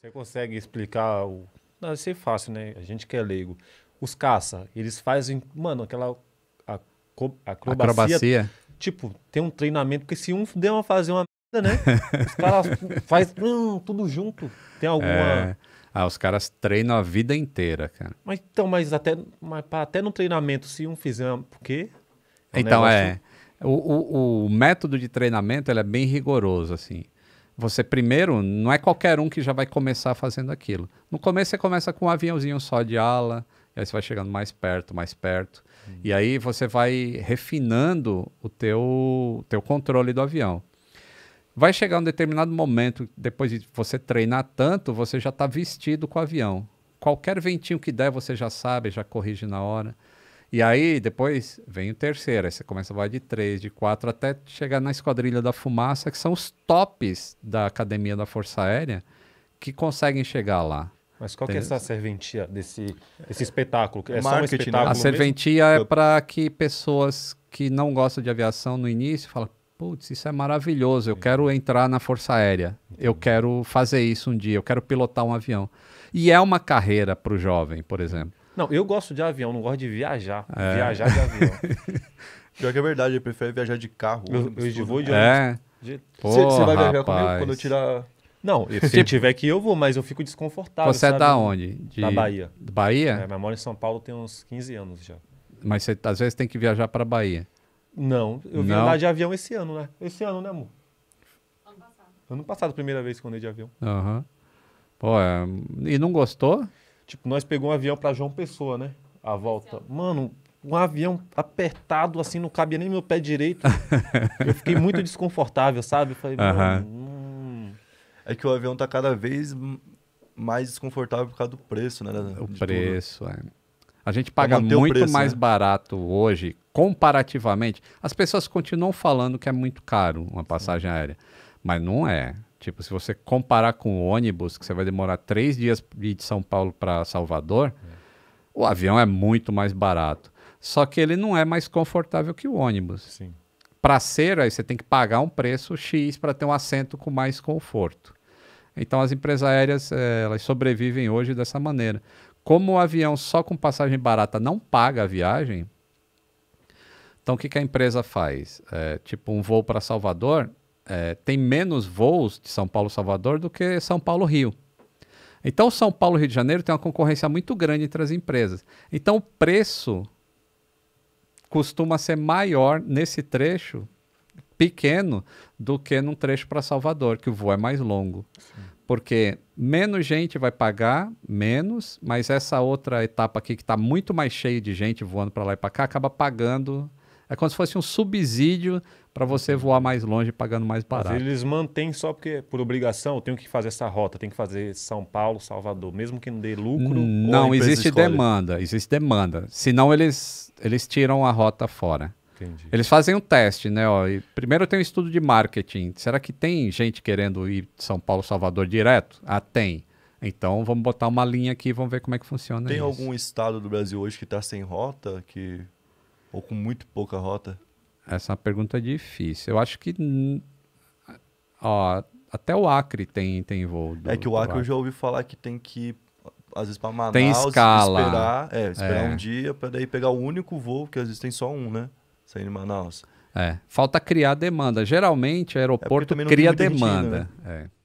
Você consegue explicar o. Não, isso é fácil, né? A gente que é leigo. Os caça, eles fazem, mano, aquela acrobacia. acrobacia. Tipo, tem um treinamento, porque se um der uma fazer uma merda, né? Os caras fazem hum, tudo junto. Tem alguma. É... Ah, os caras treinam a vida inteira, cara. Mas então, mas até, mas até no treinamento, se um fizer, por quê? É então, é. negócio... é. O, o, o, método de treinamento é bem rigoroso, assim. Você primeiro, não é qualquer um que já vai começar fazendo aquilo. No começo você começa com um aviãozinho só de ala, e aí você vai chegando mais perto, mais perto. Uhum. E aí você vai refinando o teu, teu controle do avião. Vai chegar um determinado momento, depois de você treinar tanto, você já está vestido com o avião. Qualquer ventinho que der, você já sabe, já corrige na hora. E aí depois vem o terceiro, aí você começa a vai de três, de quatro, até chegar na Esquadrilha da Fumaça, que são os tops da Academia da Força Aérea que conseguem chegar lá. Mas qual que é essa serventia desse, desse espetáculo? É Marketing, só um né? espetáculo A serventia mesmo? é para que pessoas que não gostam de aviação no início falam, putz, isso é maravilhoso, eu quero entrar na Força Aérea, Entendi. eu quero fazer isso um dia, eu quero pilotar um avião. E é uma carreira para o jovem, por exemplo. Não, eu gosto de avião, não gosto de viajar. É. Viajar de avião. Pior que é verdade, eu prefiro viajar de carro. Eu, eu vou de é. ônibus. De... Você, você vai viajar rapaz. comigo quando eu tirar. Não, se tipo... tiver que eu vou, mas eu fico desconfortável. Você é sabe? é da onde? De... Da Bahia. Bahia? É, mas moro em São Paulo tem uns 15 anos já. Mas você às vezes tem que viajar para Bahia. Não, eu vim andar de avião esse ano, né? Esse ano, né, amor? Ano passado. Ano passado, primeira vez que eu andei de avião. Aham. Uhum. Pô, é... e não gostou? Tipo, nós pegamos um avião para João Pessoa, né? A volta. Mano, um avião apertado, assim, não cabia nem meu pé direito. eu fiquei muito desconfortável, sabe? Eu falei, uh -huh. hum... É que o avião tá cada vez mais desconfortável por causa do preço, né? O preço, tudo. é. A gente paga muito preço, mais né? barato hoje, comparativamente. As pessoas continuam falando que é muito caro uma passagem aérea, mas não é. Tipo, se você comparar com o ônibus, que você vai demorar três dias de São Paulo para Salvador, é. o avião é muito mais barato. Só que ele não é mais confortável que o ônibus. Para ser, aí você tem que pagar um preço X para ter um assento com mais conforto. Então, as empresas aéreas é, elas sobrevivem hoje dessa maneira. Como o avião só com passagem barata não paga a viagem, então o que, que a empresa faz? É, tipo, um voo para Salvador, é, tem menos voos de São Paulo-Salvador do que São Paulo-Rio. Então, São Paulo-Rio de Janeiro tem uma concorrência muito grande entre as empresas. Então, o preço costuma ser maior nesse trecho pequeno do que num trecho para Salvador, que o voo é mais longo. Sim. Porque menos gente vai pagar, menos, mas essa outra etapa aqui, que está muito mais cheia de gente voando para lá e para cá, acaba pagando. É como se fosse um subsídio para você voar mais longe pagando mais barato. eles mantêm só porque, por obrigação, eu tenho que fazer essa rota, tenho que fazer São Paulo, Salvador, mesmo que não dê lucro. Não, existe escolhe. demanda, existe demanda. Senão eles, eles tiram a rota fora. Entendi. Eles fazem um teste, né? Ó, primeiro tem um estudo de marketing. Será que tem gente querendo ir São Paulo, Salvador direto? Ah, tem. Então vamos botar uma linha aqui e vamos ver como é que funciona. Tem isso. algum estado do Brasil hoje que está sem rota, que ou com muito pouca rota? Essa é uma pergunta difícil. Eu acho que. Ó, até o Acre tem, tem voo. Do, é que o Acre, Acre eu já ouvi falar que tem que às vezes para Manaus, tem escala. esperar, é, esperar é. um dia para daí pegar o único voo, que às vezes tem só um, né? Saindo de Manaus. É, falta criar demanda. Geralmente, é aeroporto é cria demanda. Gente, né? É.